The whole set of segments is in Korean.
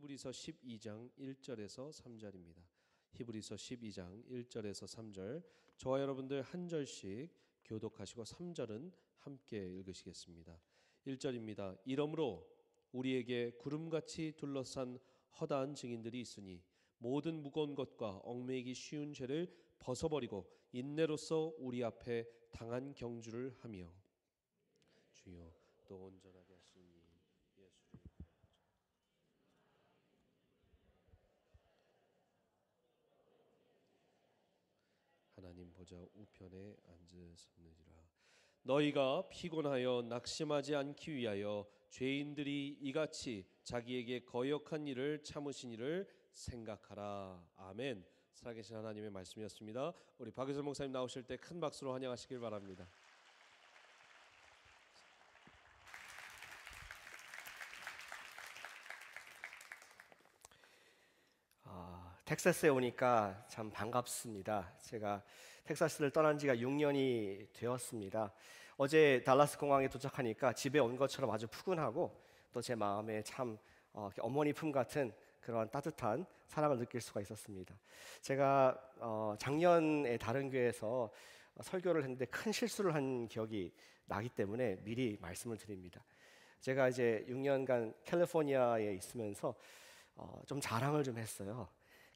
히브리서 12장 1절에서 3절입니다. 히브리서 12장 1절에서 3절. 저와 여러분들 한 절씩 교독하시고 3절은 함께 읽으시겠습니다. 1절입니다. 이러므로 우리에게 구름같이 둘러싼 허다한 증인들이 있으니 모든 무거운 것과 얽매이기 쉬운 죄를 벗어버리고 인내로서 우리 앞에 당한 경주를 하며 주여 또 온전하게 보좌 우편에 앉으셨느니라 너희가 피곤하여 낙심하지 않기 위하여 죄인들이 이같이 자기에게 거역한 일을 참으신 이를 생각하라 아멘 살아계신 하나님의 말씀이었습니다 우리 박유선 목사님 나오실 때 큰 박수로 환영하시길 바랍니다 텍사스에 오니까 참 반갑습니다. 제가 텍사스를 떠난 지가 6년이 되었습니다. 어제 달라스 공항에 도착하니까 집에 온 것처럼 아주 푸근하고 또 제 마음에 참 어, 어머니 품 같은 그러한 따뜻한 사랑을 느낄 수가 있었습니다. 제가 어, 작년에 다른 교회에서 설교를 했는데 큰 실수를 한 기억이 나기 때문에 미리 말씀을 드립니다. 제가 이제 6년간 캘리포니아에 있으면서 어, 좀 자랑을 좀 했어요.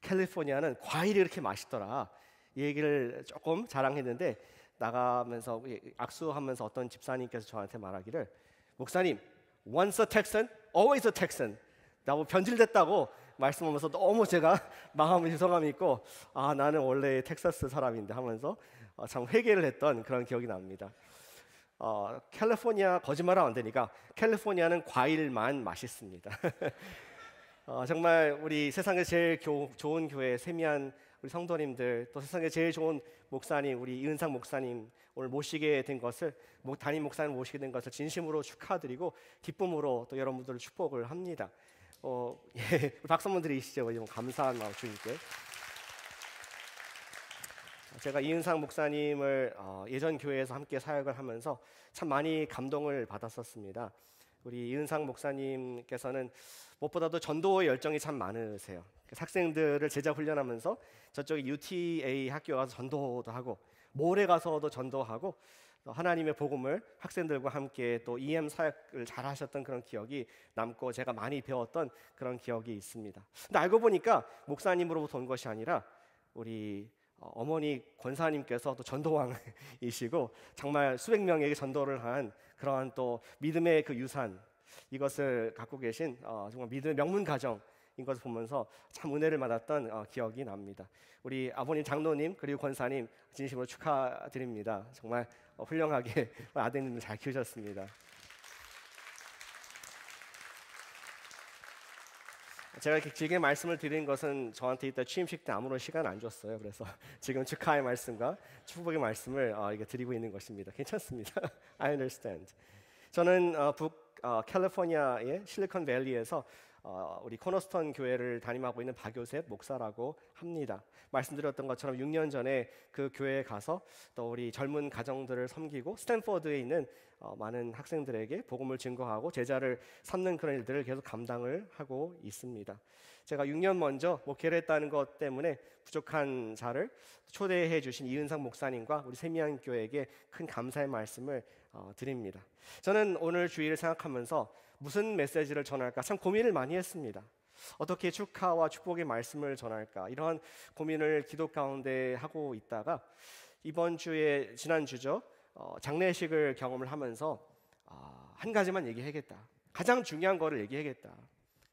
캘리포니아는 과일이 그렇게 맛있더라. 이 얘기를 조금 자랑했는데 나가면서 악수하면서 어떤 집사님께서 저한테 말하기를 목사님, once a Texan, always a Texan. 나고 변질됐다고 말씀하면서 너무 제가 마음을 죄송함이 있고 아 나는 원래 텍사스 사람인데 하면서 어, 참 회개를 했던 그런 기억이 납니다. 어, 캘리포니아 거짓말하면 안 되니까 캘리포니아는 과일만 맛있습니다. 어, 정말 우리 세상에 제일 교, 좋은 교회 세미한 우리 성도님들 또 세상에 제일 좋은 목사님 우리 이은상 목사님 오늘 모시게 된 것을 단임 목사님 모시게 된 것을 진심으로 축하드리고 기쁨으로 또 여러분들을 축복을 합니다. 어, 예, 박수 한번 드리시죠. 감사한 마음 주님께. 제가 이은상 목사님을 어, 예전 교회에서 함께 사역을 하면서 참 많이 감동을 받았었습니다. 우리 이은상 목사님께서는 무엇보다도 전도의 열정이 참 많으세요. 그러니까 학생들을 제자 훈련하면서 저쪽 에 UTA 학교 가서 전도도 하고 모레 가서도 전도하고 하나님의 복음을 학생들과 함께 또 EM 사역을 잘 하셨던 그런 기억이 남고 제가 많이 배웠던 그런 기억이 있습니다. 근데 알고 보니까 목사님으로부터 온 것이 아니라 우리 어, 어머니 권사님께서 또 전도왕이시고 정말 수백 명에게 전도를 한 그러한 또 믿음의 그 유산 이것을 갖고 계신 어, 정말 믿음의 명문 가정인 것을 보면서 참 은혜를 받았던 어, 기억이 납니다. 우리 아버님 장로님 그리고 권사님 진심으로 축하드립니다. 정말 어, 훌륭하게 아드님을 잘 키우셨습니다. 제가 이렇게 길게 말씀을 드린 것은 저한테 이따 취임식 때 아무런 시간 안 줬어요. 그래서 지금 축하의 말씀과 축복의 말씀을 어, 이게 드리고 있는 것입니다. 괜찮습니다. I understand. 저는 어, 북 어, 캘리포니아의 실리콘밸리에서 어, 우리 코너스턴 교회를 담임하고 있는 박요셉 목사라고 합니다. 말씀드렸던 것처럼 6년 전에 그 교회에 가서 또 우리 젊은 가정들을 섬기고 스탠퍼드에 있는 어, 많은 학생들에게 복음을 증거하고 제자를 삼는 그런 일들을 계속 감당을 하고 있습니다. 제가 6년 먼저 목회를 뭐 했다는 것 때문에 부족한 자를 초대해 주신 이은상 목사님과 우리 세미한 교회에게 큰 감사의 말씀을 어, 드립니다. 저는 오늘 주일을 생각하면서 무슨 메시지를 전할까 참 고민을 많이 했습니다. 어떻게 축하와 축복의 말씀을 전할까 이러한 고민을 기도 가운데 하고 있다가 이번 주에 지난 주죠 어, 장례식을 경험을 하면서 어, 한 가지만 얘기하겠다 가장 중요한 거를 얘기하겠다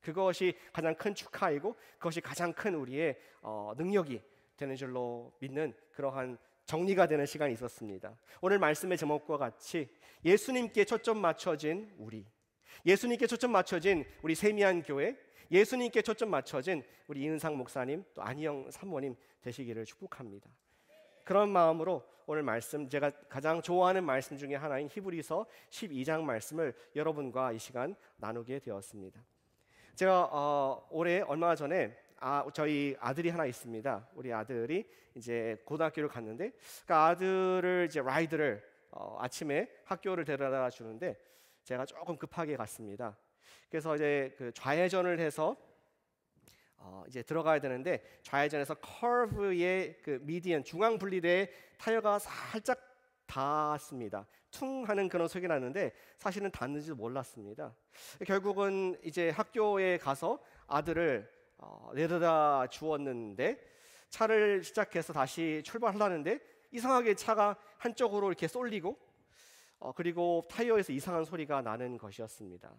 그것이 가장 큰 축하이고 그것이 가장 큰 우리의 어, 능력이 되는 줄로 믿는 그러한 정리가 되는 시간이 있었습니다. 오늘 말씀의 제목과 같이 예수님께 초점 맞춰진 우리 예수님께 초점 맞춰진 우리 세미안 교회, 예수님께 초점 맞춰진 우리 이은상 목사님 또 안희영 사모님 되시기를 축복합니다. 그런 마음으로 오늘 말씀 제가 가장 좋아하는 말씀 중에 하나인 히브리서 12장 말씀을 여러분과 이 시간 나누게 되었습니다. 제가 어, 올해 얼마 전에 아, 저희 아들이 하나 있습니다. 우리 아들이 이제 고등학교를 갔는데 그 아들을 이제 라이드를 어, 아침에 학교를 데려다 주는데 제가 조금 급하게 갔습니다. 그래서 이제 그 좌회전을 해서 어, 이제 들어가야 되는데 좌회전에서 커브의 그 미디언 중앙 분리대에 타이어가 살짝 닿았습니다. 퉁 하는 그런 소리 나는데 사실은 닿는지도 몰랐습니다. 결국은 이제 학교에 가서 아들을 어, 내려다 주었는데 차를 시작해서 다시 출발하려는데 이상하게 차가 한쪽으로 이렇게 쏠리고 어, 그리고 타이어에서 이상한 소리가 나는 것이었습니다.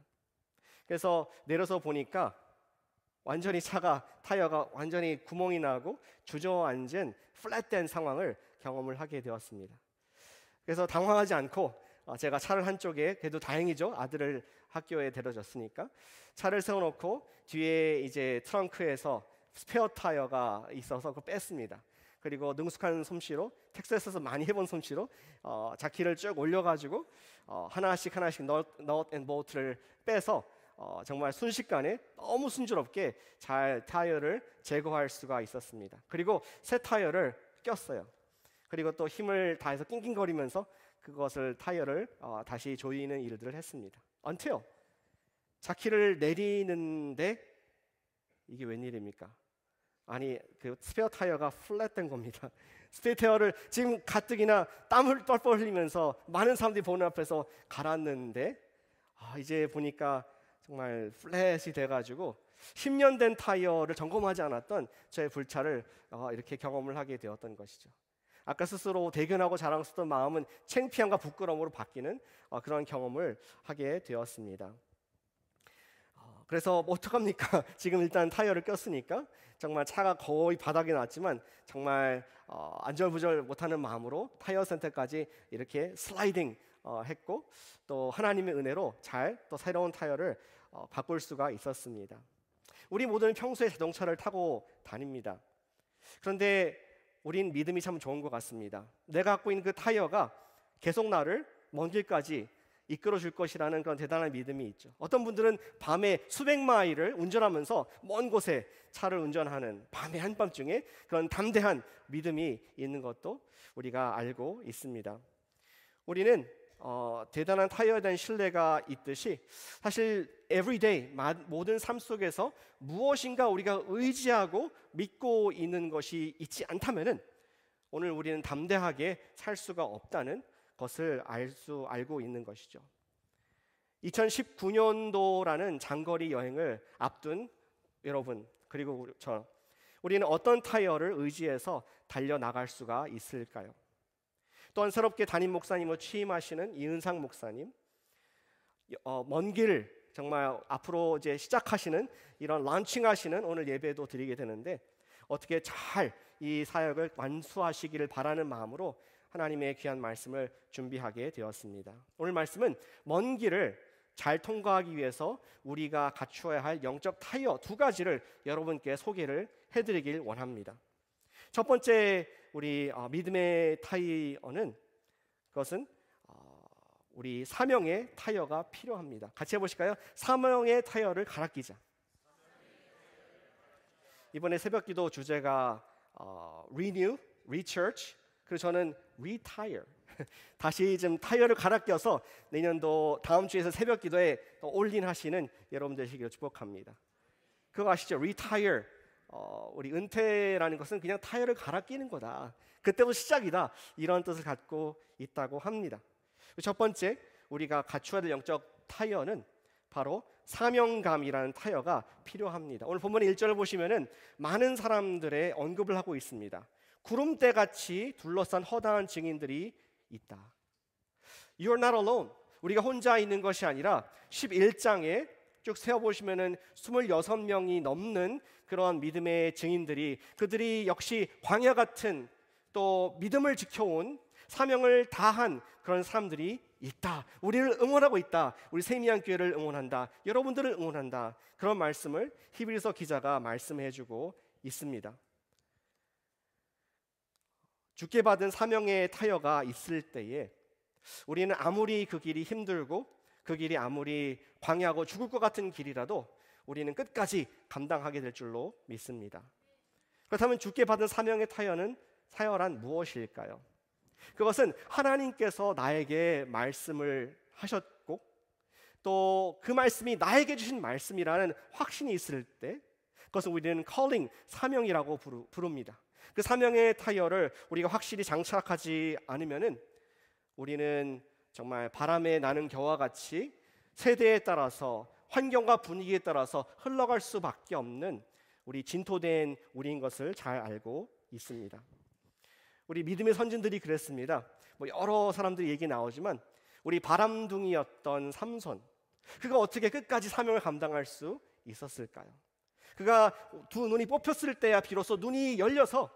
그래서 내려서 보니까 완전히 차가 타이어가 완전히 구멍이 나고 주저앉은 플랫된 상황을 경험을 하게 되었습니다. 그래서 당황하지 않고 어, 제가 차를 한쪽에 그래도 다행이죠 아들을 학교에 데려줬으니까 차를 세워놓고 뒤에 이제 트렁크에서 스페어 타이어가 있어서 그 뺐습니다. 그리고 능숙한 솜씨로 텍사스에서 많이 해본 솜씨로 어, 자키를 쭉 올려가지고 어, 하나씩 하나씩 너넛앤 보트를 빼서 어, 정말 순식간에 너무 순조롭게 잘 타이어를 제거할 수가 있었습니다. 그리고 새 타이어를 꼈어요. 그리고 또 힘을 다해서 낑낑거리면서 그것을 타이어를 어, 다시 조이는 일들을 했습니다. 안태요. 자키를 내리는데 이게 웬일입니까? 아니 그 스페어 타이어가 플랫된 겁니다. 스페어 타이어를 지금 가뜩이나 땀을 뻘뻘 흘리면서 많은 사람들이 보는 앞에서 갈았는데 아, 이제 보니까 정말 플랫이 돼가지고 10년 된 타이어를 점검하지 않았던 저의 불찰을 어, 이렇게 경험을 하게 되었던 것이죠. 아까 스스로 대견하고 자랑스러운 마음은 챙피함과 부끄러움으로 바뀌는 어, 그런 경험을 하게 되었습니다. 그래서 뭐 어떡합니까? 지금 일단 타이어를 꼈으니까 정말 차가 거의 바닥에 났지만 정말 어, 안절부절 못하는 마음으로 타이어 센터까지 이렇게 슬라이딩 어, 했고 또 하나님의 은혜로 잘 또 새로운 타이어를 어, 바꿀 수가 있었습니다. 우리 모두는 평소에 자동차를 타고 다닙니다. 그런데 우린 믿음이 참 좋은 것 같습니다. 내가 갖고 있는 그 타이어가 계속 나를 먼 길까지 이끌어 줄 것이라는 그런 대단한 믿음이 있죠. 어떤 분들은 밤에 수백 마일을 운전하면서 먼 곳에 차를 운전하는 밤의 한밤중에 그런 담대한 믿음이 있는 것도 우리가 알고 있습니다. 우리는 어, 대단한 타이어에 대한 신뢰가 있듯이 사실 everyday 모든 삶 속에서 무엇인가 우리가 의지하고 믿고 있는 것이 있지 않다면은 오늘 우리는 담대하게 살 수가 없다는 것을 알 수 알고 있는 것이죠. 2019년도라는 장거리 여행을 앞둔 여러분 그리고 저 우리는 어떤 타이어를 의지해서 달려 나갈 수가 있을까요? 또한 새롭게 담임 목사님으로 취임하시는 이은상 목사님 어, 먼길 정말 앞으로 이제 시작하시는 이런 런칭하시는 오늘 예배도 드리게 되는데 어떻게 잘 이 사역을 완수하시기를 바라는 마음으로 하나님의 귀한 말씀을 준비하게 되었습니다. 오늘 말씀은 먼 길을 잘 통과하기 위해서 우리가 갖추어야 할 영적 타이어 두 가지를 여러분께 소개를 해드리길 원합니다. 첫 번째 우리 어, 믿음의 타이어는 그것은 어, 우리 사명의 타이어가 필요합니다. 같이 해보실까요? 사명의 타이어를 갈아끼자. 이번에 새벽기도 주제가 어, Renew, Rechurch. 그래서 저는 retire. 다시 좀 타이어를 갈아 껴서 내년도 다음 주에서 새벽 기도에 올인하시는 여러분 되시기를 축복합니다. 그거 아시죠? retire. 어, 우리 은퇴라는 것은 그냥 타이어를 갈아 끼는 거다. 그때부터 시작이다. 이런 뜻을 갖고 있다고 합니다. 첫 번째, 우리가 갖추어야 될 영적 타이어는 바로 사명감이라는 타이어가 필요합니다. 오늘 본문의 1절을 보시면 많은 사람들의 언급을 하고 있습니다. 구름대같이 둘러싼 허다한 증인들이 있다. You're not alone. 우리가 혼자 있는 것이 아니라 11장에 쭉 세어보시면은 26명이 넘는 그러한 믿음의 증인들이 그들이 역시 광야 같은 또 믿음을 지켜온 사명을 다한 그런 사람들이 있다. 우리를 응원하고 있다. 우리 세미한 교회를 응원한다. 여러분들을 응원한다. 그런 말씀을 히브리서 기자가 말씀해 주고 있습니다. 죽게 받은 사명의 타이어가 있을 때에 우리는 아무리 그 길이 힘들고 그 길이 아무리 광야고 죽을 것 같은 길이라도 우리는 끝까지 감당하게 될 줄로 믿습니다. 그렇다면 죽게 받은 사명의 타이어는 사열한 무엇일까요? 그것은 하나님께서 나에게 말씀을 하셨고 또 그 말씀이 나에게 주신 말씀이라는 확신이 있을 때 그것을 우리는 calling 사명이라고 부릅니다. 그 사명의 타이어를 우리가 확실히 장착하지 않으면은 우리는 정말 바람에 나는 겨와 같이 세대에 따라서 환경과 분위기에 따라서 흘러갈 수밖에 없는 우리 진토된 우리인 것을 잘 알고 있습니다. 우리 믿음의 선진들이 그랬습니다. 뭐 여러 사람들 이 얘기 나오지만 우리 바람둥이였던 삼손 그가 어떻게 끝까지 사명을 감당할 수 있었을까요? 그가 두 눈이 뽑혔을 때야 비로소 눈이 열려서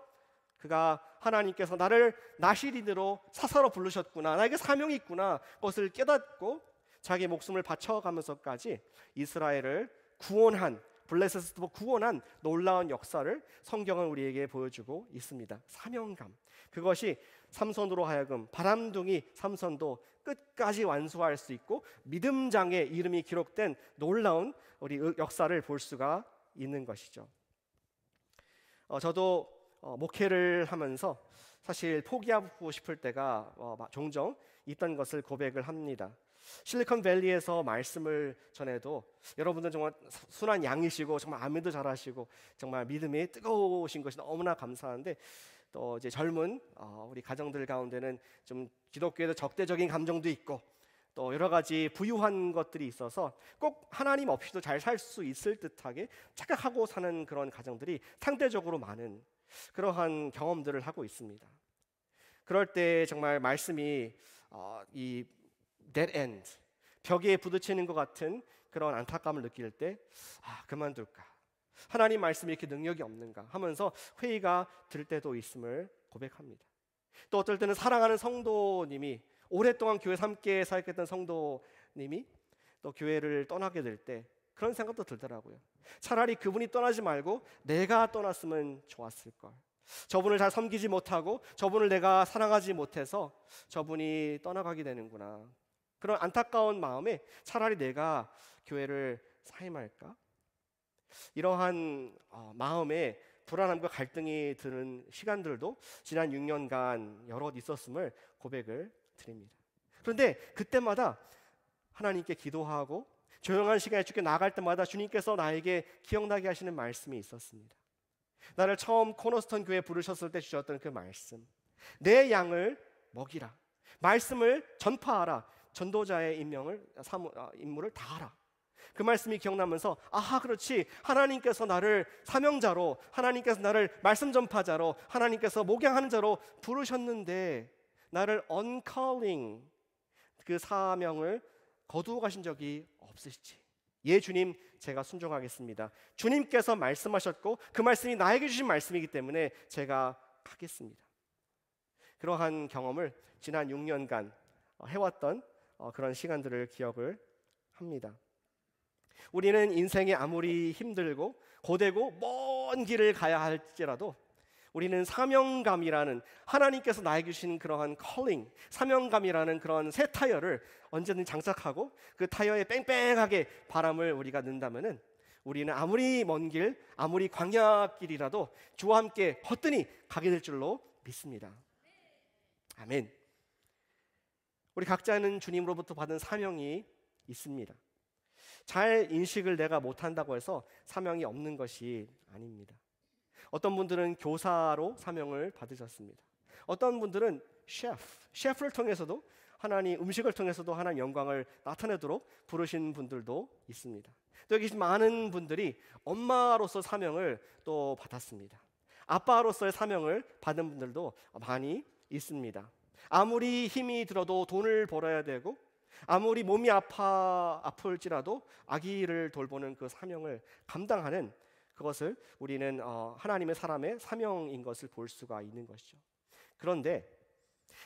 그가 하나님께서 나를 나시린으로 사사로 부르셨구나. 나에게 사명이 있구나. 그것을 깨닫고 자기 목숨을 바쳐가면서까지 이스라엘을 구원한 블레셋스도 구원한 놀라운 역사를 성경은 우리에게 보여주고 있습니다. 사명감. 그것이 삼손으로 하여금 바람둥이 삼손도 끝까지 완수할 수 있고 믿음장의 이름이 기록된 놀라운 우리 역사를 볼 수가 있는 것이죠. 어, 저도 어, 목회를 하면서 사실 포기하고 싶을 때가 어, 종종 있던 것을 고백을 합니다. 실리콘밸리에서 말씀을 전해도 여러분들 정말 순한 양이시고 정말 암에도 잘하시고 정말 믿음이 뜨거우신 것이 너무나 감사한데 또 이제 젊은 어, 우리 가정들 가운데는 좀 기독교에도 적대적인 감정도 있고 또 여러 가지 부유한 것들이 있어서 꼭 하나님 없이도 잘 살 수 있을 듯하게 착각하고 사는 그런 가정들이 상대적으로 많은 그러한 경험들을 하고 있습니다. 그럴 때 정말 말씀이 어, 이 dead end 벽에 부딪히는 것 같은 그런 안타까움을 느낄 때 아, 그만둘까 하나님 말씀이 이렇게 능력이 없는가 하면서 회의가 들 때도 있음을 고백합니다. 또 어떨 때는 사랑하는 성도님이 오랫동안 교회 함께 사역했던 성도님이 또 교회를 떠나게 될때 그런 생각도 들더라고요. 차라리 그분이 떠나지 말고 내가 떠났으면 좋았을 걸. 저분을 잘 섬기지 못하고 저분을 내가 사랑하지 못해서 저분이 떠나가게 되는구나. 그런 안타까운 마음에 차라리 내가 교회를 사임할까? 이러한 어, 마음에 불안함과 갈등이 드는 시간들도 지난 6년간 여럿 있었음을 고백을 드립니다. 그런데 그때마다 하나님께 기도하고 조용한 시간에 주께 나갈 때마다 주님께서 나에게 기억나게 하시는 말씀이 있었습니다. 나를 처음 코너스턴 교회 부르셨을 때 주셨던 그 말씀. 내 양을 먹이라. 말씀을 전파하라. 전도자의 임명을 사무, 아, 임무를 다하라. 그 말씀이 기억나면서 아하 그렇지 하나님께서 나를 사명자로 하나님께서 나를 말씀 전파자로 하나님께서 목양하는 자로 부르셨는데 나를 언컬링 그 사명을 거두어 가신 적이 없으시지. 예, 주님, 제가 순종하겠습니다. 주님께서 말씀하셨고 그 말씀이 나에게 주신 말씀이기 때문에 제가 하겠습니다. 그러한 경험을 지난 6년간 어, 해왔던 어, 그런 시간들을 기억을 합니다. 우리는 인생이 아무리 힘들고 고되고 먼 길을 가야 할지라도 우리는 사명감이라는 하나님께서 나에게 주신 그러한 컬링, 사명감이라는 그런 새 타이어를 언제든 장착하고 그 타이어에 뺑뺑하게 바람을 우리가 넣는다면은 우리는 아무리 먼 길, 아무리 광야길이라도 주와 함께 헛되이 가게 될 줄로 믿습니다. 아멘. 우리 각자는 주님으로부터 받은 사명이 있습니다. 잘 인식을 내가 못한다고 해서 사명이 없는 것이 아닙니다. 어떤 분들은 교사로 사명을 받으셨습니다. 어떤 분들은 셰프, 셰프를 통해서도 하나님 음식을 통해서도 하나님 영광을 나타내도록 부르신 분들도 있습니다. 또 여기 많은 분들이 엄마로서 사명을 또 받았습니다. 아빠로서의 사명을 받은 분들도 많이 있습니다. 아무리 힘이 들어도 돈을 벌어야 되고 아무리 몸이 아파 아플지라도 아기를 돌보는 그 사명을 감당하는 그것을 우리는 어, 하나님의 사람의 사명인 것을 볼 수가 있는 것이죠. 그런데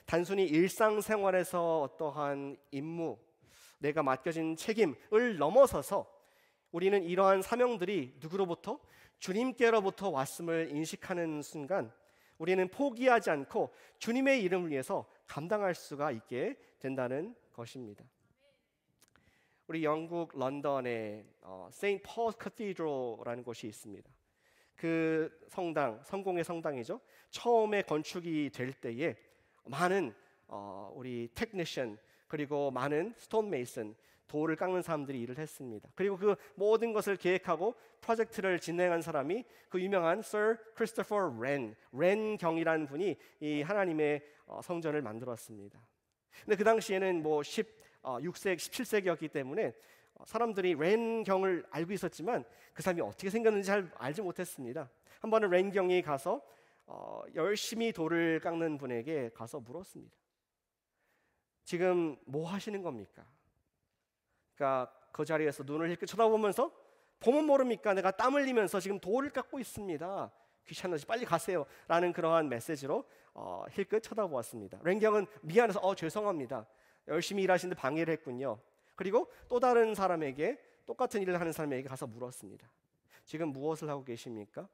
단순히 일상생활에서 어떠한 임무, 내가 맡겨진 책임을 넘어서서 우리는 이러한 사명들이 누구로부터? 주님께로부터 왔음을 인식하는 순간 우리는 포기하지 않고 주님의 이름을 위해서 감당할 수가 있게 된다는 것입니다. 우리 영국 런던에 어, 세인트 폴 카티드로라는 곳이 있습니다. 그 성당, 성공의 성당이죠. 처음에 건축이 될 때에 많은 어, 우리 테크니션 그리고 많은 스톤 메이슨 돌을 깎는 사람들이 일을 했습니다. 그리고 그 모든 것을 계획하고 프로젝트를 진행한 사람이 그 유명한 Sir Christopher Wren, 렌 경이라는 분이 이 하나님의 어, 성전을 만들었습니다. 근데 그 당시에는 뭐 10, 6세기, 어, 17세기였기 때문에 어, 사람들이 렌경을 알고 있었지만 그 사람이 어떻게 생겼는지 잘 알지 못했습니다. 한 번은 렌경이 가서 어, 열심히 돌을 깎는 분에게 가서 물었습니다. 지금 뭐 하시는 겁니까? 그러니까 그 자리에서 눈을 이렇게 쳐다보면서 보면 모릅니까? 내가 땀 흘리면서 지금 돌을 깎고 있습니다. 귀찮아지 빨리 가세요. 라는 그러한 메시지로 어, 힐끗 쳐다보았습니다. 랭경은 미안해서 어, 죄송합니다. 열심히 일하시는데 방해를 했군요. 그리고 또 다른 사람에게 똑같은 일을 하는 사람에게 가서 물었습니다. 지금 무엇을 하고 계십니까?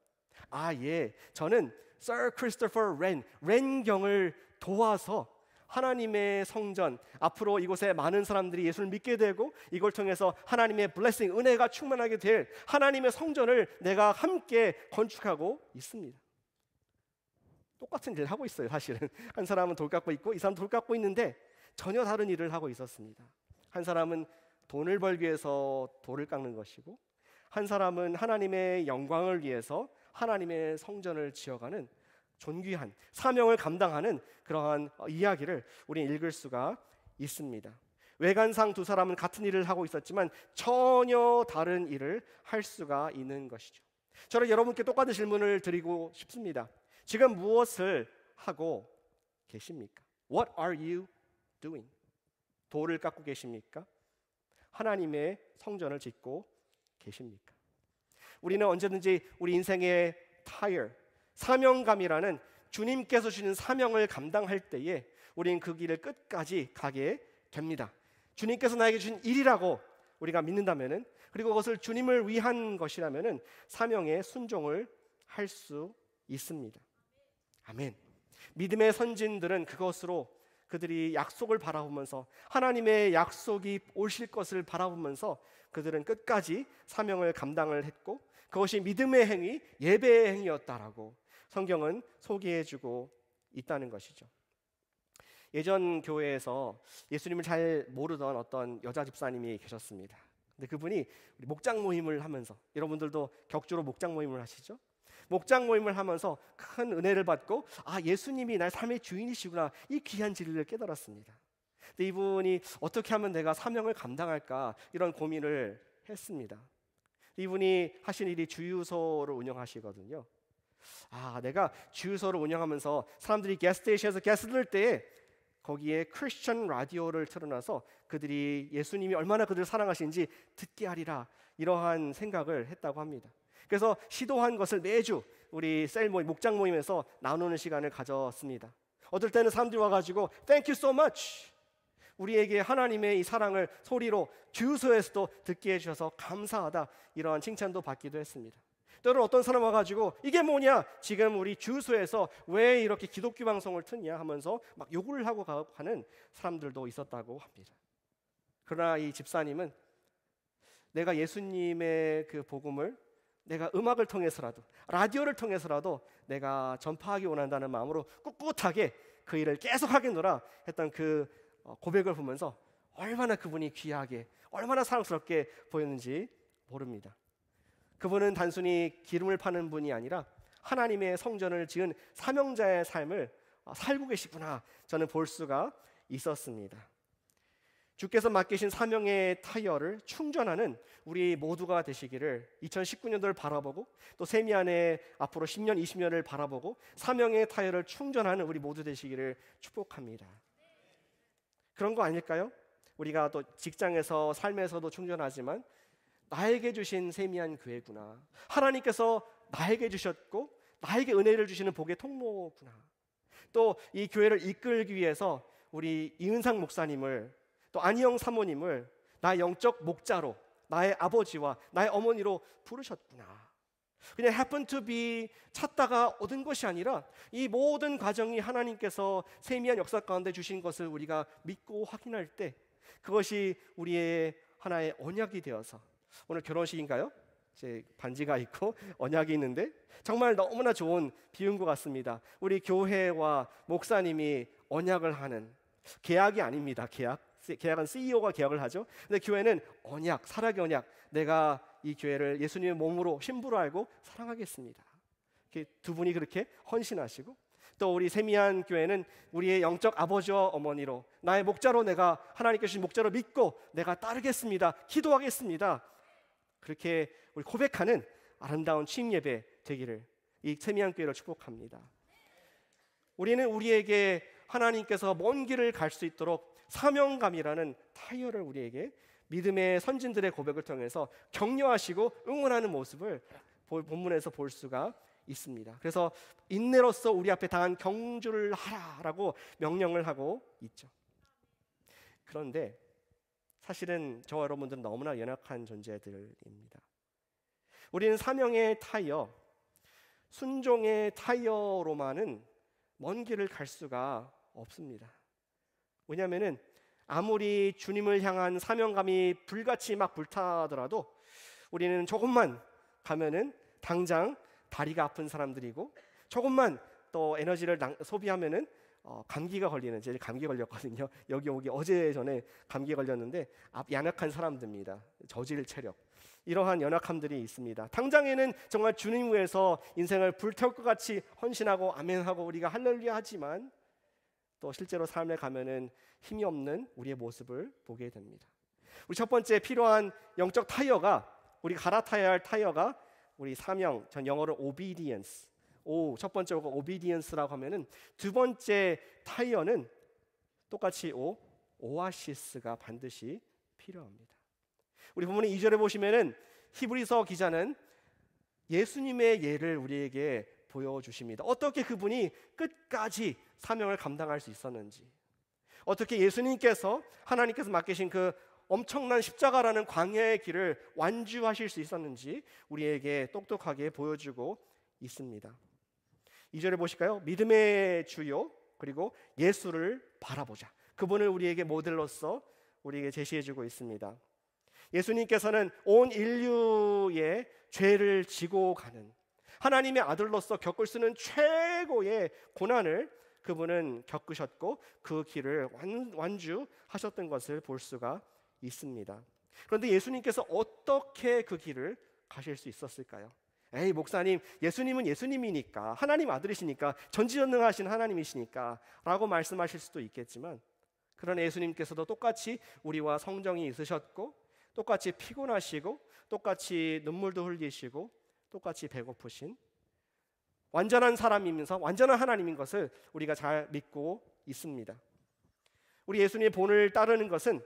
아, 예. 저는 Sir Christopher Wren, 렌경을 도와서 하나님의 성전, 앞으로 이곳에 많은 사람들이 예수를 믿게 되고 이걸 통해서 하나님의 블레싱, 은혜가 충만하게 될 하나님의 성전을 내가 함께 건축하고 있습니다. 똑같은 일을 하고 있어요, 사실은. 한 사람은 돌 깎고 있고 이 사람은 돌 깎고 있는데 전혀 다른 일을 하고 있었습니다. 한 사람은 돈을 벌기 위해서 돌을 깎는 것이고 한 사람은 하나님의 영광을 위해서 하나님의 성전을 지어가는 존귀한 사명을 감당하는 그러한 이야기를 우리 는 읽을 수가 있습니다. 외관상 두 사람은 같은 일을 하고 있었지만 전혀 다른 일을 할 수가 있는 것이죠. 저는 여러분께 똑같은 질문을 드리고 싶습니다. 지금 무엇을 하고 계십니까? What are you doing? 돌을 깎고 계십니까? 하나님의 성전을 짓고 계십니까? 우리는 언제든지 우리 인생의 타이어, 사명감이라는 주님께서 주신 사명을 감당할 때에 우리는 그 길을 끝까지 가게 됩니다. 주님께서 나에게 주신 일이라고 우리가 믿는다면은 그리고 그것을 주님을 위한 것이라면은 사명에 순종을 할 수 있습니다. 아멘. 믿음의 선진들은 그것으로 그들이 약속을 바라보면서 하나님의 약속이 오실 것을 바라보면서 그들은 끝까지 사명을 감당을 했고 그것이 믿음의 행위, 예배의 행위였다라고 성경은 소개해주고 있다는 것이죠. 예전 교회에서 예수님을 잘 모르던 어떤 여자 집사님이 계셨습니다. 근데 그분이 목장 모임을 하면서 여러분들도 격주로 목장 모임을 하시죠? 목장 모임을 하면서 큰 은혜를 받고 아 예수님이 나의 삶의 주인이시구나 이 귀한 진리를 깨달았습니다. 근데 이분이 어떻게 하면 내가 사명을 감당할까 이런 고민을 했습니다. 이분이 하신 일이 주유소를 운영하시거든요. 아, 내가 주유소를 운영하면서 사람들이 게스테이션에서 게스 트들때 거기에 크리스천 라디오를 틀어놔서 그들이 예수님이 얼마나 그들을 사랑하시는지 듣게 하리라 이러한 생각을 했다고 합니다. 그래서 시도한 것을 매주 우리 셀 모임, 목장 모임에서 나누는 시간을 가졌습니다. 어떨 때는 사람들이 와가지고 Thank you so much. 우리에게 하나님의 이 사랑을 소리로 주소에서도 듣게 해주셔서 감사하다 이러한 칭찬도 받기도 했습니다. 또는 어떤 사람 와가지고 이게 뭐냐 지금 우리 주소에서왜 이렇게 기독교 방송을 트냐 하면서 막요구 하고 가는 사람들도 있었다고 합니다. 그러나 이 집사님은 내가 예수님의 그 복음을 내가 음악을 통해서라도 라디오를 통해서라도 내가 전파하기 원한다는 마음으로 꿋꿋하게 그 일을 계속 하겠노라 했던 그 어, 고백을 보면서 얼마나 그분이 귀하게 얼마나 사랑스럽게 보였는지 모릅니다. 그분은 단순히 기름을 파는 분이 아니라 하나님의 성전을 지은 사명자의 삶을 어, 살고 계시구나 저는 볼 수가 있었습니다. 주께서 맡기신 사명의 타이어를 충전하는 우리 모두가 되시기를 2019년도를 바라보고 또 세미안의 앞으로 10년, 20년을 바라보고 사명의 타이어를 충전하는 우리 모두 되시기를 축복합니다. 그런 거 아닐까요? 우리가 또 직장에서 삶에서도 충전하지만 나에게 주신 세미안 교회구나. 하나님께서 나에게 주셨고 나에게 은혜를 주시는 복의 통로구나. 또 이 교회를 이끌기 위해서 우리 이은상 목사님을 또 안희영 사모님을 나의 영적 목자로 나의 아버지와 나의 어머니로 부르셨구나. 그냥 happen to be 찾다가 얻은 것이 아니라 이 모든 과정이 하나님께서 세미한 역사 가운데 주신 것을 우리가 믿고 확인할 때 그것이 우리의 하나의 언약이 되어서 오늘 결혼식인가요? 제 반지가 있고 언약이 있는데 정말 너무나 좋은 비유인 것 같습니다. 우리 교회와 목사님이 언약을 하는 계약이 아닙니다. 계약 계약은 CEO가 계약을 하죠. 근데 교회는 언약, 사랑의 언약. 내가 이 교회를 예수님의 몸으로 신부로 알고 사랑하겠습니다. 두 분이 그렇게 헌신하시고 또 우리 세미한 교회는 우리의 영적 아버지와 어머니로 나의 목자로 내가 하나님께 주신 목자로 믿고 내가 따르겠습니다. 기도하겠습니다. 그렇게 우리 고백하는 아름다운 취임 예배 되기를 이 세미한 교회를 축복합니다. 우리는 우리에게 하나님께서 먼 길을 갈 수 있도록 사명감이라는 타이어를 우리에게 믿음의 선진들의 고백을 통해서 격려하시고 응원하는 모습을 본문에서 볼 수가 있습니다. 그래서 인내로서 우리 앞에 당한 경주를 하라라고 명령을 하고 있죠. 그런데 사실은 저와 여러분들은 너무나 연약한 존재들입니다. 우리는 사명의 타이어, 순종의 타이어로만은 먼 길을 갈 수가 없습니다. 왜냐면은 아무리 주님을 향한 사명감이 불같이 막 불타더라도 우리는 조금만 가면은 당장 다리가 아픈 사람들이고 조금만 또 에너지를 소비하면은 어, 감기가 걸리는 제 감기 걸렸거든요. 여기 오기 어제 전에 감기 걸렸는데 약약한 사람들입니다. 저질 체력 이러한 연약함들이 있습니다. 당장에는 정말 주님 위해서 인생을 불태울 것 같이 헌신하고 아멘하고 우리가 할렐루야 하지만 또 실제로 삶에 가면은 힘이 없는 우리의 모습을 보게 됩니다. 우리 첫 번째 필요한 영적 타이어가 우리 갈아타야 할 타이어가 우리 사명 전 영어로 obedience. 오, 첫 번째가 obedience라고 하면은 두 번째 타이어는 똑같이 오 오아시스가 반드시 필요합니다. 우리 본문의 2절에 보시면은 히브리서 기자는 예수님의 예를 우리에게 보여주십니다. 어떻게 그분이 끝까지 사명을 감당할 수 있었는지, 어떻게 예수님께서 하나님께서 맡기신 그 엄청난 십자가라는 광야의 길을 완주하실 수 있었는지 우리에게 똑똑하게 보여주고 있습니다. 2절에 보실까요? 믿음의 주요 그리고 예수를 바라보자. 그분을 우리에게 모델로서 우리에게 제시해 주고 있습니다. 예수님께서는 온 인류의 죄를 지고 가는 하나님의 아들로서 겪을 수 있는 최고의 고난을 그분은 겪으셨고 그 길을 완, 완주하셨던 것을 볼 수가 있습니다. 그런데 예수님께서 어떻게 그 길을 가실 수 있었을까요? 에이 목사님 예수님은 예수님이니까 하나님 아들이시니까 전지전능하신 하나님이시니까 라고 말씀하실 수도 있겠지만 그런 예수님께서도 똑같이 우리와 성정이 있으셨고 똑같이 피곤하시고 똑같이 눈물도 흘리시고 똑같이 배고프신 완전한 사람이면서 완전한 하나님인 것을 우리가 잘 믿고 있습니다. 우리 예수님의 본을 따르는 것은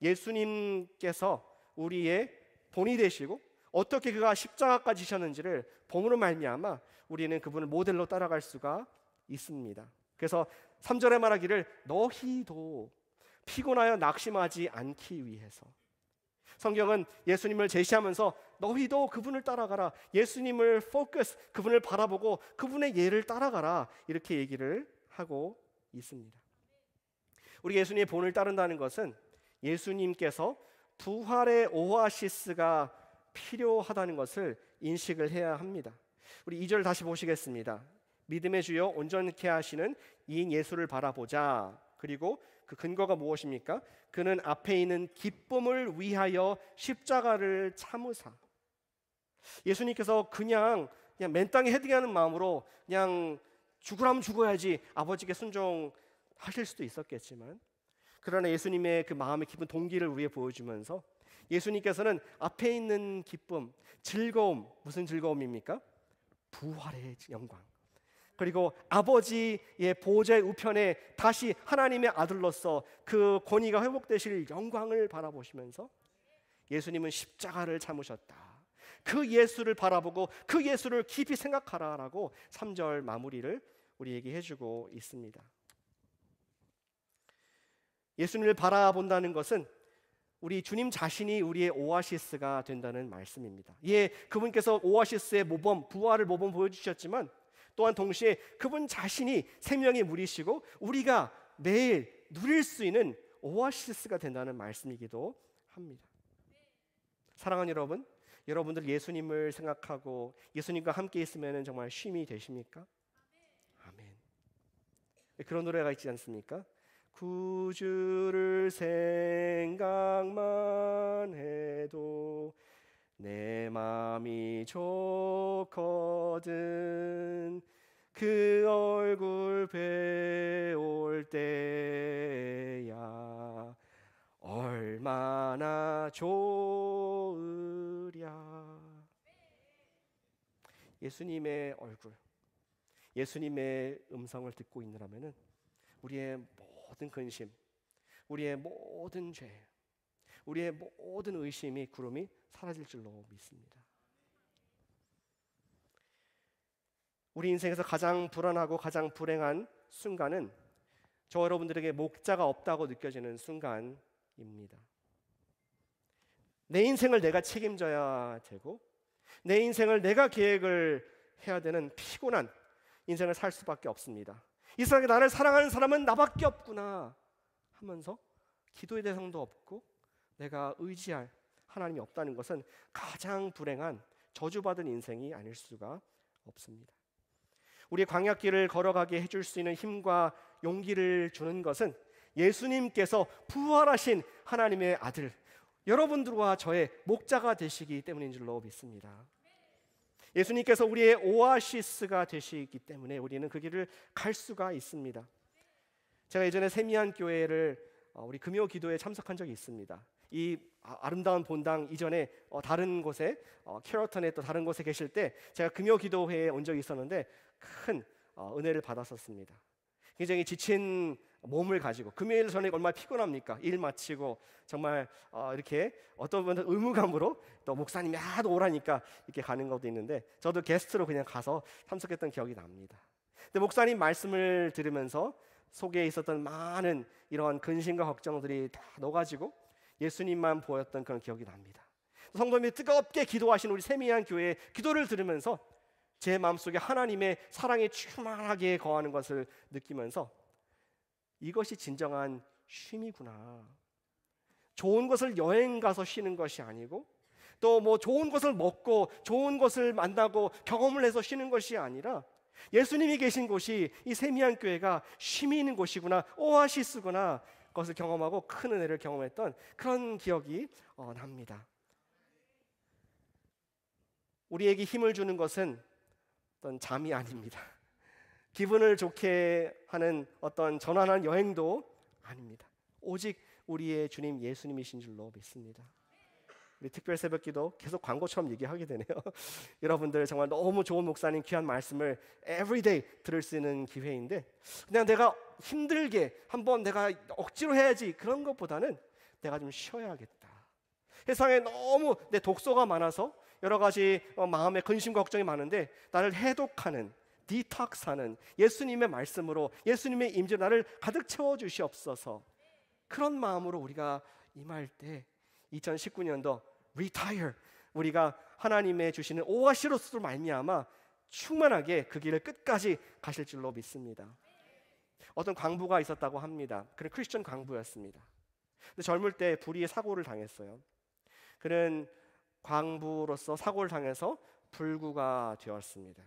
예수님께서 우리의 본이 되시고 어떻게 그가 십자가까지 지셨는지를 본으로 말미암아 우리는 그분을 모델로 따라갈 수가 있습니다. 그래서 3절에 말하기를 너희도 피곤하여 낙심하지 않기 위해서 성경은 예수님을 제시하면서 너희도 그분을 따라가라. 예수님을 포커스 그분을 바라보고 그분의 예를 따라가라. 이렇게 얘기를 하고 있습니다. 우리 예수님의 본을 따른다는 것은 예수님께서 부활의 오아시스가 필요하다는 것을 인식을 해야 합니다. 우리 2절 다시 보시겠습니다. 믿음의 주여 온전케 하시는 이인 예수를 바라보자. 그리고 그 근거가 무엇입니까? 그는 앞에 있는 기쁨을 위하여 십자가를 참으사. 예수님께서 그냥 그냥 맨땅에 헤딩하는 마음으로 그냥 죽으라면 죽어야지 아버지께 순종하실 수도 있었겠지만 그러나 예수님의 그 마음의 깊은 동기를 위해 보여주면서 예수님께서는 앞에 있는 기쁨, 즐거움 무슨 즐거움입니까? 부활의 영광. 그리고 아버지의 보좌의 우편에 다시 하나님의 아들로서 그 권위가 회복되실 영광을 바라보시면서 예수님은 십자가를 참으셨다. 그 예수를 바라보고 그 예수를 깊이 생각하라라고 3절 마무리를 우리에게 해주고 있습니다. 예수님을 바라본다는 것은 우리 주님 자신이 우리의 오아시스가 된다는 말씀입니다. 예, 그분께서 오아시스의 모범, 부활을 모범 보여주셨지만 또한 동시에 그분 자신이 생명의 물이시고 우리가 매일 누릴 수 있는 오아시스가 된다는 말씀이기도 합니다. 사랑하는 여러분, 여러분들 예수님을 생각하고 예수님과 함께 있으면 정말 쉼이 되십니까? 아멘. 그런 노래가 있지 않습니까? 구주를 생각만 해도 내 마음이 좋거든 그 얼굴 배울 때야 얼마나 좋으랴 예수님의 얼굴 예수님의 음성을 듣고 있느라면은 우리의 모든 근심 우리의 모든 죄 우리의 모든 의심이 구름이 사라질 줄로 믿습니다. 우리 인생에서 가장 불안하고 가장 불행한 순간은 저 여러분들에게 목자가 없다고 느껴지는 순간입니다. 내 인생을 내가 책임져야 되고 내 인생을 내가 계획을 해야 되는 피곤한 인생을 살 수밖에 없습니다. 이 세상에 나를 사랑하는 사람은 나밖에 없구나 하면서 기도의 대상도 없고 내가 의지할 하나님이 없다는 것은 가장 불행한 저주받은 인생이 아닐 수가 없습니다. 우리 광약길을 걸어가게 해줄 수 있는 힘과 용기를 주는 것은 예수님께서 부활하신 하나님의 아들 여러분들과 저의 목자가 되시기 때문인 줄로 믿습니다. 예수님께서 우리의 오아시스가 되시기 때문에 우리는 그 길을 갈 수가 있습니다. 제가 예전에 세미한 교회를 어, 우리 금요 기도에 참석한 적이 있습니다. 이 아, 아름다운 본당 이전에 어, 다른 곳에 어, 캐럴턴에또 다른 곳에 계실 때 제가 금요 기도회에 온 적이 있었는데 큰 어, 은혜를 받았었습니다. 굉장히 지친 몸을 가지고 금요일 저녁 얼마나 피곤합니까? 일 마치고 정말 어, 이렇게 어떤 분은 의무감으로 또 목사님이 하도 오라니까 이렇게 가는 것도 있는데 저도 게스트로 그냥 가서 참석했던 기억이 납니다. 근데 목사님 말씀을 들으면서 속에 있었던 많은 이런 근심과 걱정들이 다 녹아지고 예수님만 보였던 그런 기억이 납니다. 성도님이 뜨겁게 기도하신 우리 세미한 교회의 기도를 들으면서 제 마음속에 하나님의 사랑이 충만하게 거하는 것을 느끼면서 이것이 진정한 쉼이구나. 좋은 것을 여행 가서 쉬는 것이 아니고 또 뭐 좋은 것을 먹고 좋은 것을 만나고 경험을 해서 쉬는 것이 아니라 예수님이 계신 곳이 이 세미한 교회가 쉼이 있는 곳이구나. 오아시스구나. 것을 경험하고 큰 은혜를 경험했던 그런 기억이 어, 납니다. 우리에게 힘을 주는 것은 어떤 잠이 아닙니다. 기분을 좋게 하는 어떤 전환한 여행도 아닙니다. 오직 우리의 주님 예수님이신 줄로 믿습니다. 우리 특별 새벽기도 계속 광고처럼 얘기하게 되네요. 여러분들 정말 너무 좋은 목사님 귀한 말씀을 everyday 들을 수 있는 기회인데 그냥 내가 힘들게 한번 내가 억지로 해야지 그런 것보다는 내가 좀 쉬어야겠다. 세상에 너무 내 독소가 많아서 여러 가지 어, 마음의 근심 걱정이 많은데 나를 해독하는 디탁하는 예수님의 말씀으로 예수님의 임재 나를 가득 채워 주시옵소서. 그런 마음으로 우리가 임할 때 2019년도 retire 우리가 하나님의 주시는 오아시로스로 말미암아 충만하게 그 길을 끝까지 가실 줄로 믿습니다. 어떤 광부가 있었다고 합니다. 그는 크리스천 광부였습니다. 근데 젊을 때 불의의 사고를 당했어요. 그는 광부로서 사고를 당해서 불구가 되었습니다.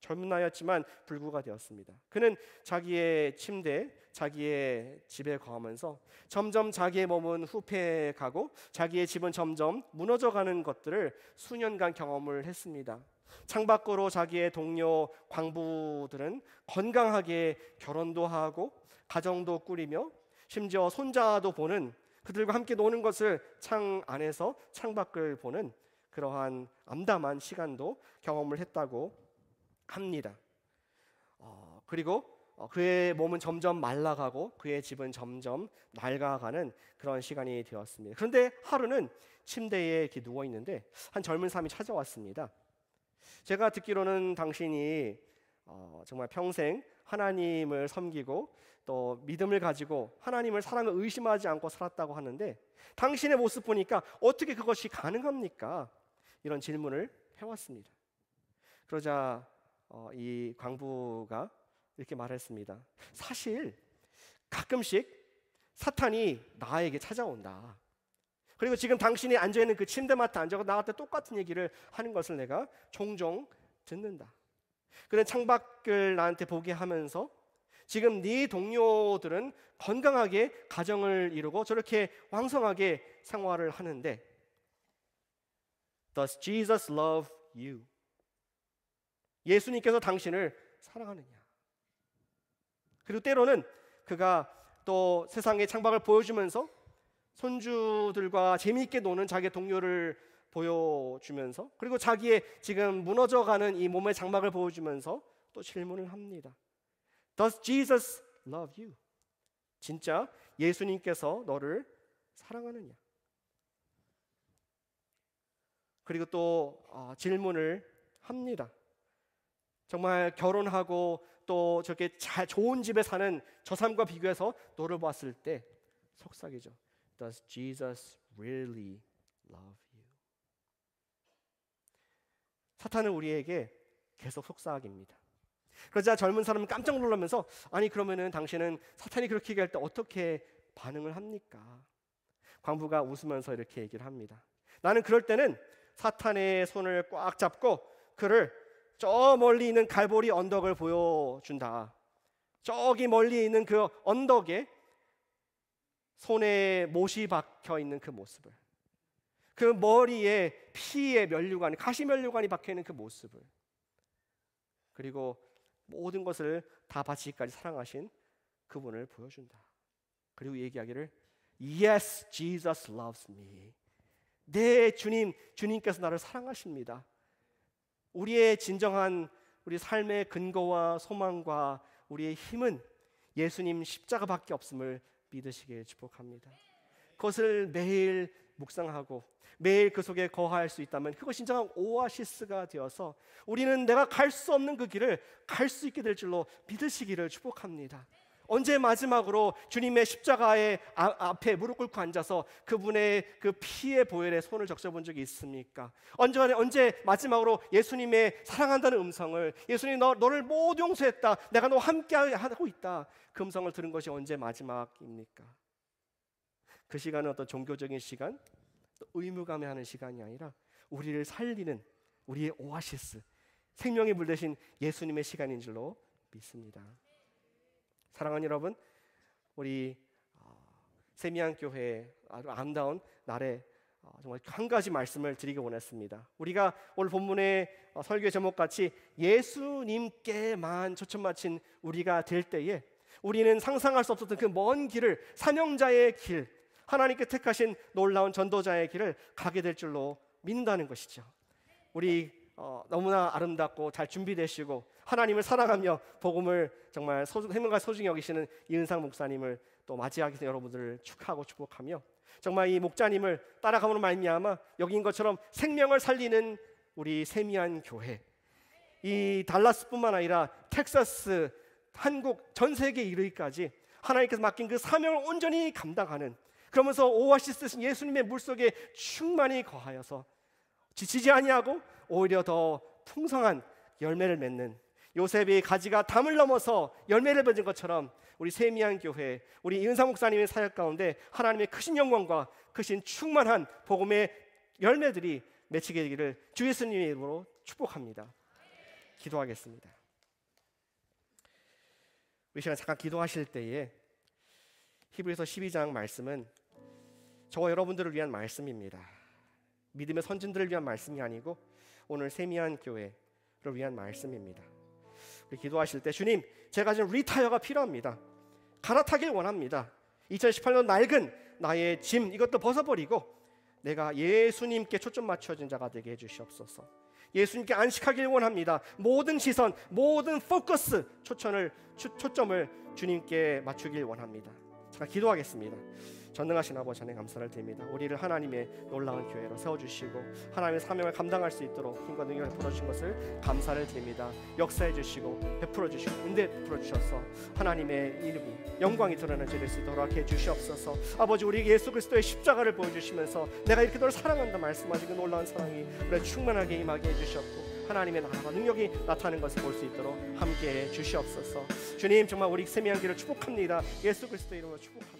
젊은 나이였지만 불구가 되었습니다. 그는 자기의 침대, 자기의 집에 거하면서 점점 자기의 몸은 후패가고 자기의 집은 점점 무너져가는 것들을 수년간 경험을 했습니다. 창밖으로 자기의 동료 광부들은 건강하게 결혼도 하고 가정도 꾸리며 심지어 손자도 보는 그들과 함께 노는 것을 창 안에서 창밖을 보는 그러한 암담한 시간도 경험을 했다고 합니다. 어, 그리고 어, 그의 몸은 점점 말라가고 그의 집은 점점 낡아가는 그런 시간이 되었습니다. 그런데 하루는 침대에 이렇게 누워 있는데 한 젊은 사람이 찾아왔습니다. 제가 듣기로는 당신이 어, 정말 평생 하나님을 섬기고 또 믿음을 가지고 하나님을 사랑을 의심하지 않고 살았다고 하는데 당신의 모습 보니까 어떻게 그것이 가능합니까? 이런 질문을 해왔습니다. 그러자 어, 이 광부가 이렇게 말했습니다. 사실 가끔씩 사탄이 나에게 찾아온다. 그리고 지금 당신이 앉아 있는 그 침대 마트 앉아서 나한테 똑같은 얘기를 하는 것을 내가 종종 듣는다. 그런 창밖을 나한테 보게 하면서 지금 네 동료들은 건강하게 가정을 이루고 저렇게 왕성하게 생활을 하는데 Does Jesus love you? 예수님께서 당신을 사랑하느냐. 그리고 때로는 그가 또 세상의 창밖을 보여주면서 손주들과 재미있게 노는 자기 동료를 보여주면서 그리고 자기의 지금 무너져가는 이 몸의 장막을 보여주면서 또 질문을 합니다. Does Jesus love you? 진짜 예수님께서 너를 사랑하느냐? 그리고 또 아, 질문을 합니다. 정말 결혼하고 또 저렇게 잘 좋은 집에 사는 저 삶과 비교해서 너를 봤을 때 속삭이죠. Does Jesus really love you? 사탄은 우리에게 계속 속삭입니다. 그러자 젊은 사람은 깜짝 놀라면서 아니 그러면은 당신은 사탄이 그렇게 얘기할 때 어떻게 반응을 합니까? 광부가 웃으면서 이렇게 얘기를 합니다. 나는 그럴 때는 사탄의 손을 꽉 잡고 그를 저 멀리 있는 갈보리 언덕을 보여준다. 저기 멀리 있는 그 언덕에 손에 못이 박혀 있는 그 모습을, 그 머리에 피의 면류관, 가시 면류관이 박혀 있는 그 모습을, 그리고 모든 것을 다 바치기까지 사랑하신 그분을 보여준다. 그리고 얘기하기를 Yes, Jesus loves me. 네, 주님, 주님께서 나를 사랑하십니다. 우리의 진정한 우리 삶의 근거와 소망과 우리의 힘은 예수님 십자가밖에 없음을 믿으시길 축복합니다. 그것을 매일 묵상하고 매일 그 속에 거할 수 있다면 그것 진정한 오아시스가 되어서 우리는 내가 갈 수 없는 그 길을 갈 수 있게 될 줄로 믿으시기를 축복합니다. 언제 마지막으로 주님의 십자가의 아, 앞에 무릎 꿇고 앉아서 그분의 그 피의 보혈에 손을 적셔본 적이 있습니까? 언제 언제 마지막으로 예수님의 사랑한다는 음성을 예수님 너 너를 모두 용서했다. 내가 너 함께 하고 있다. 그 음성을 들은 것이 언제 마지막입니까? 그 시간은 어떤 종교적인 시간, 의무감에 하는 시간이 아니라 우리를 살리는 우리의 오아시스, 생명의 물 대신 예수님의 시간인 줄로 믿습니다. 사랑하는 여러분, 우리 어, 세미안 교회 아주 아름다운 날에 어, 정말 한 가지 말씀을 드리기 원했습니다. 우리가 오늘 본문의 어, 설교 제목 같이 예수님께만 초점 맞힌 우리가 될 때에 우리는 상상할 수 없었던 그 먼 길을 사명자의 길, 하나님께 택하신 놀라운 전도자의 길을 가게 될 줄로 믿는다는 것이죠. 우리 어, 너무나 아름답고 잘 준비되시고 하나님을 사랑하며 복음을 정말 해중명과 소중히 여기시는 이은상 목사님을 또 맞이하게 된 여러분들을 축하하고 축복하며 정말 이 목자님을 따라감으로 말미암아 여기인 것처럼 생명을 살리는 우리 세미한 교회 이 달라스뿐만 아니라 텍사스, 한국, 전 세계 이르기까지 하나님께서 맡긴 그 사명을 온전히 감당하는 그러면서 오아시스 예수님의 물속에 충만히 거하여서 지치지 아니하고 오히려 더 풍성한 열매를 맺는 요셉이 가지가 담을 넘어서 열매를 맺은 것처럼 우리 세미한 교회, 우리 이은상 목사님의 사역 가운데 하나님의 크신 영광과 크신 충만한 복음의 열매들이 맺히게 되기를 주 예수님의 이름으로 축복합니다. 기도하겠습니다. 우리 시간 잠깐 기도하실 때에 히브리서 12장 말씀은 저와 여러분들을 위한 말씀입니다. 믿음의 선진들을 위한 말씀이 아니고 오늘 세미한 교회를 위한 말씀입니다. 우리 기도하실 때 주님, 제가 지금 리타이어가 필요합니다. 갈아타길 원합니다. 2018년 낡은 나의 짐 이것도 벗어버리고 내가 예수님께 초점 맞춰진 자가 되게 해주시옵소서. 예수님께 안식하길 원합니다. 모든 시선, 모든 포커스, 초점을, 초, 초점을 주님께 맞추길 원합니다. 잠깐 기도하겠습니다. 전능하신 아버지 하나님 감사를 드립니다. 우리를 하나님의 놀라운 교회로 세워주시고 하나님의 사명을 감당할 수 있도록 힘과 능력을 베어주신 것을 감사를 드립니다. 역사해 주시고 베풀어 주시고 은혜 베풀어 주셔서 하나님의 이름이 영광이 드러나 드릴 수 있도록 해 주시옵소서. 아버지 우리 예수 그리스도의 십자가를 보여주시면서 내가 이렇게 너를 사랑한다 말씀하신 그 놀라운 사랑이 우리 충만하게 임하게 해주셨고 하나님의 나라와 능력이 나타나는 것을 볼 수 있도록 함께해 주시옵소서. 주님 정말 우리 세미한 길을 축복합니다. 예수 그리스도 이름으로 축복합니다.